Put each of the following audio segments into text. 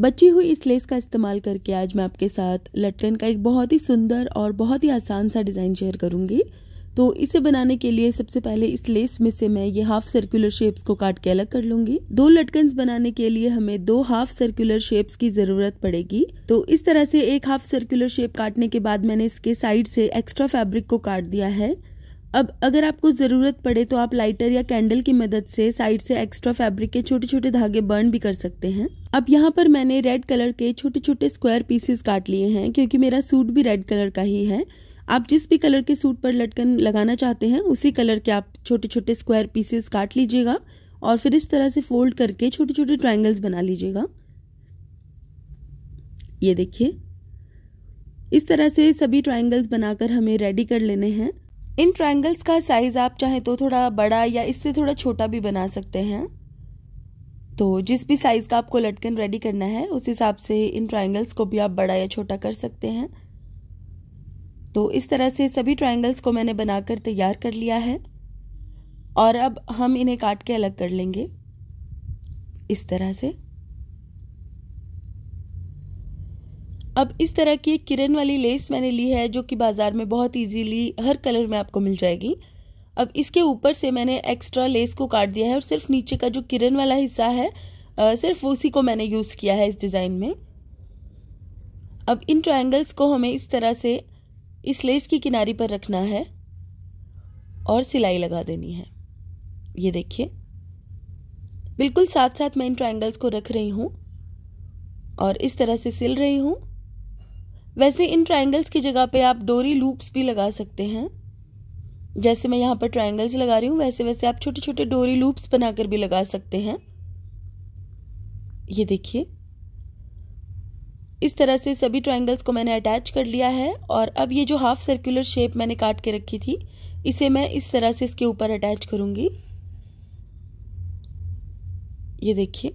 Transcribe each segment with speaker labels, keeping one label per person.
Speaker 1: बची हुई इस लेस का इस्तेमाल करके आज मैं आपके साथ लटकन का एक बहुत ही सुंदर और बहुत ही आसान सा डिज़ाइन शेयर करूंगी तो इसे बनाने के लिए सबसे पहले इस लेस में से मैं ये हाफ सर्कुलर शेप्स को काट के अलग कर लूंगी दो लटकन बनाने के लिए हमें दो हाफ सर्कुलर शेप्स की जरूरत पड़ेगी तो इस तरह से एक हाफ सर्कुलर शेप काटने के बाद मैंने इसके साइड से एक्स्ट्रा फैब्रिक को काट दिया है अब अगर आपको ज़रूरत पड़े तो आप लाइटर या कैंडल की मदद से साइड से एक्स्ट्रा फैब्रिक के छोटे छोटे धागे बर्न भी कर सकते हैं अब यहाँ पर मैंने रेड कलर के छोटे छोटे स्क्वायर पीसेस काट लिए हैं क्योंकि मेरा सूट भी रेड कलर का ही है आप जिस भी कलर के सूट पर लटकन लगाना चाहते हैं उसी कलर के आप छोटे छोटे स्क्वायर पीसेस काट लीजिएगा और फिर इस तरह से फोल्ड करके छोटे छोटे ट्राइंगल्स बना लीजिएगा ये देखिए इस तरह से सभी ट्राइंगल्स बनाकर हमें रेडी कर लेने हैं इन ट्रायंगल्स का साइज़ आप चाहें तो थोड़ा बड़ा या इससे थोड़ा छोटा भी बना सकते हैं तो जिस भी साइज़ का आपको लटकन रेडी करना है उस हिसाब से इन ट्रायंगल्स को भी आप बड़ा या छोटा कर सकते हैं तो इस तरह से सभी ट्रायंगल्स को मैंने बनाकर तैयार कर लिया है और अब हम इन्हें काट के अलग कर लेंगे इस तरह से अब इस तरह की एक किरण वाली लेस मैंने ली है जो कि बाज़ार में बहुत इजीली हर कलर में आपको मिल जाएगी अब इसके ऊपर से मैंने एक्स्ट्रा लेस को काट दिया है और सिर्फ नीचे का जो किरण वाला हिस्सा है आ, सिर्फ उसी को मैंने यूज़ किया है इस डिज़ाइन में अब इन ट्रायंगल्स को हमें इस तरह से इस लेस की किनारी पर रखना है और सिलाई लगा देनी है ये देखिए बिल्कुल साथ साथ मैं इन ट्राइंगल्स को रख रही हूँ और इस तरह से सिल रही हूँ वैसे इन ट्राइंगल्स की जगह पे आप डोरी लूप्स भी लगा सकते हैं जैसे मैं यहाँ पर ट्राइंगल्स लगा रही हूँ वैसे वैसे आप छोटे छोटे डोरी लूप्स बनाकर भी लगा सकते हैं ये देखिए इस तरह से सभी ट्राइंगल्स को मैंने अटैच कर लिया है और अब ये जो हाफ सर्कुलर शेप मैंने काट के रखी थी इसे मैं इस तरह से इसके ऊपर अटैच करूँगी ये देखिए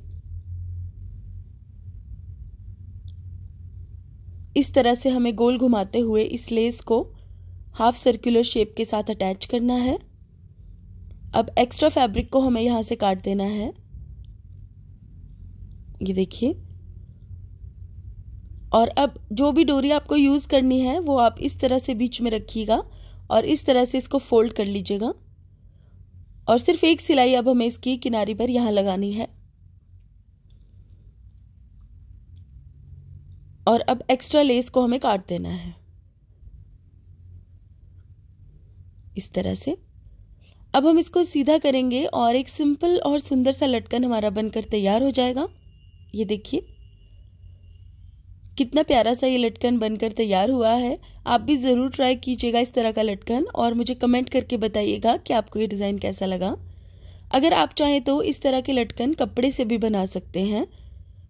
Speaker 1: इस तरह से हमें गोल घुमाते हुए इस लेस को हाफ सर्कुलर शेप के साथ अटैच करना है अब एक्स्ट्रा फैब्रिक को हमें यहाँ से काट देना है ये देखिए और अब जो भी डोरी आपको यूज़ करनी है वो आप इस तरह से बीच में रखिएगा और इस तरह से इसको फोल्ड कर लीजिएगा और सिर्फ एक सिलाई अब हमें इसकी किनारी पर यहाँ लगानी है और अब एक्स्ट्रा लेस को हमें काट देना है इस तरह से अब हम इसको सीधा करेंगे और एक सिंपल और सुंदर सा लटकन हमारा बनकर तैयार हो जाएगा ये देखिए कितना प्यारा सा ये लटकन बनकर तैयार हुआ है आप भी ज़रूर ट्राई कीजिएगा इस तरह का लटकन और मुझे कमेंट करके बताइएगा कि आपको ये डिज़ाइन कैसा लगा अगर आप चाहें तो इस तरह के लटकन कपड़े से भी बना सकते हैं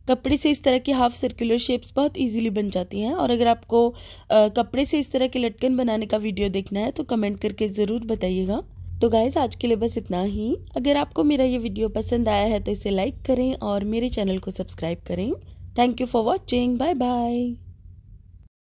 Speaker 1: कपड़े से इस तरह की हाफ सर्कुलर शेप्स बहुत इजीली बन जाती हैं और अगर आपको कपड़े से इस तरह के लटकन बनाने का वीडियो देखना है तो कमेंट करके ज़रूर बताइएगा तो गाइज आज के लिए बस इतना ही अगर आपको मेरा ये वीडियो पसंद आया है तो इसे लाइक करें और मेरे चैनल को सब्सक्राइब करें thank you for watching bye bye